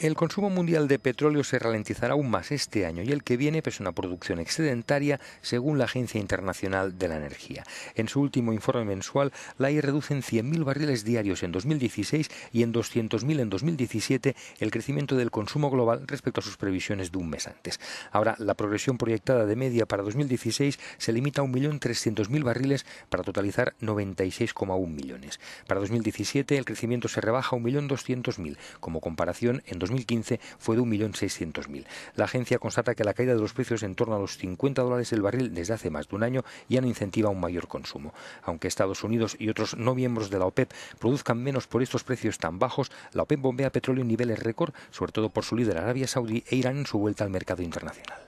El consumo mundial de petróleo se ralentizará aún más este año y el que viene, pese una producción excedentaria, según la Agencia Internacional de la Energía. En su último informe mensual, la I reduce en 100.000 barriles diarios en 2016 y en 200.000 en 2017 el crecimiento del consumo global respecto a sus previsiones de un mes antes. Ahora, la progresión proyectada de media para 2016 se limita a 1.300.000 barriles para totalizar 96,1 millones. Para 2017, el crecimiento se rebaja a 1.200.000. Como comparación, en 2015 fue de 1.600.000. La agencia constata que la caída de los precios en torno a los 50 dólares el barril desde hace más de un año ya no incentiva un mayor consumo. Aunque Estados Unidos y otros no miembros de la OPEP produzcan menos por estos precios tan bajos, la OPEP bombea petróleo en niveles récord, sobre todo por su líder Arabia Saudí e Irán en su vuelta al mercado internacional.